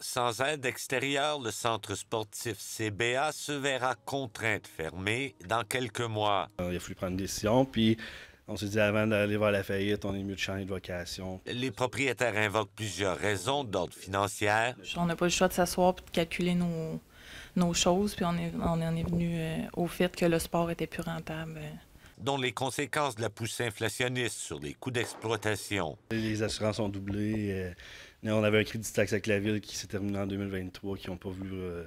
sans aide extérieure, le centre sportif CBA se verra contraint de fermer dans quelques mois. Il a fallu prendre une décision, puis on s'est dit avant d'aller voir la faillite, on est mieux de changer de vocation. Les propriétaires invoquent plusieurs raisons d'ordre financier. On n'a pas le choix de s'asseoir pour calculer nos, nos choses, puis on, est, en est venu euh, au fait que le sport était plus rentable dont les conséquences de la poussée inflationniste sur les coûts d'exploitation. Les assurances ont doublé, euh, on avait un crédit taxe avec la ville qui s'est terminé en 2023, qui n'ont pas vu, euh,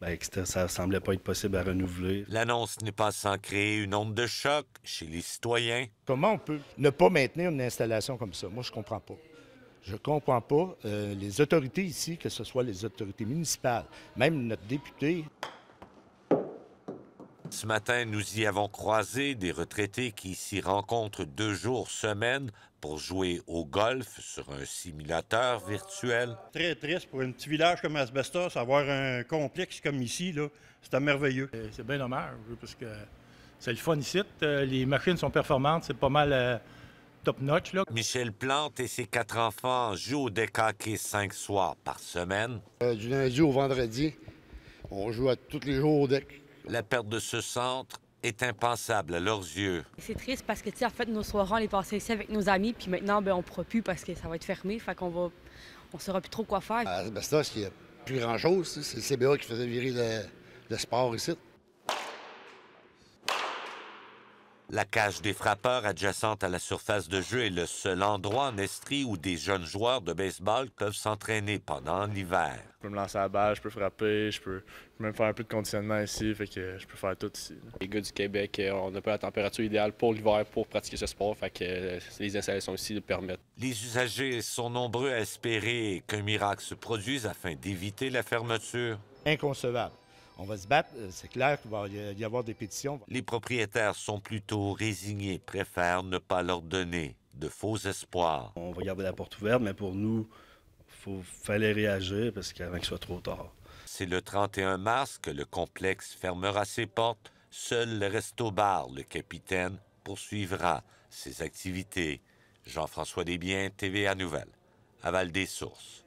ben, ça ne semblait pas être possible à renouveler. L'annonce n'est pas sans créer une onde de choc chez les citoyens. Comment on peut ne pas maintenir une installation comme ça? Moi, je ne comprends pas. Je comprends pas. Euh, les autorités ici, que ce soit les autorités municipales, même notre député, ce matin, nous y avons croisé des retraités qui s'y rencontrent deux jours semaine pour jouer au golf sur un simulateur virtuel. Très triste pour un petit village comme Asbestos, avoir un complexe comme ici, c'est merveilleux. C'est bien dommage, hein, parce que c'est le fun ici. Euh, les machines sont performantes, c'est pas mal euh, top-notch. Michel Plante et ses quatre enfants jouent au deck hockey cinq soirs par semaine. Euh, du lundi au vendredi, on joue à tous les jours au deck. La perte de ce centre est impensable à leurs yeux. C'est triste parce que, tu en fait, nos soirées, on les passait ici avec nos amis, puis maintenant, ben, on ne pourra plus parce que ça va être fermé, fait qu'on va... on saura plus trop quoi faire. C'est ça qu'il n'y a plus grand-chose. C'est le CBA qui faisait virer le sport ici. La cage des frappeurs adjacente à la surface de jeu est le seul endroit en Estrie où des jeunes joueurs de baseball peuvent s'entraîner pendant l'hiver. Je peux me lancer à la balle, je peux frapper, je peux, même faire un peu de conditionnement ici, fait que je peux faire tout ici. Les gars du Québec, euh, on n'a pas la température idéale pour l'hiver pour pratiquer ce sport, fait que euh, les installations ici le permettent. Les usagers sont nombreux à espérer qu'un miracle se produise afin d'éviter la fermeture. Inconcevable on va se battre. Euh, c'est clair qu'il va y avoir des pétitions. Les propriétaires sont plutôt résignés, préfèrent ne pas leur donner de faux espoirs. On va garder la porte ouverte, mais pour nous, il fallait réagir parce qu'avant qu'il soit trop tard. C'est le 31 mars que le complexe fermera ses portes. Seul le resto-bar, le capitaine, poursuivra ses activités. Jean-François Desbiens, TVA Nouvelle, Aval des Sources.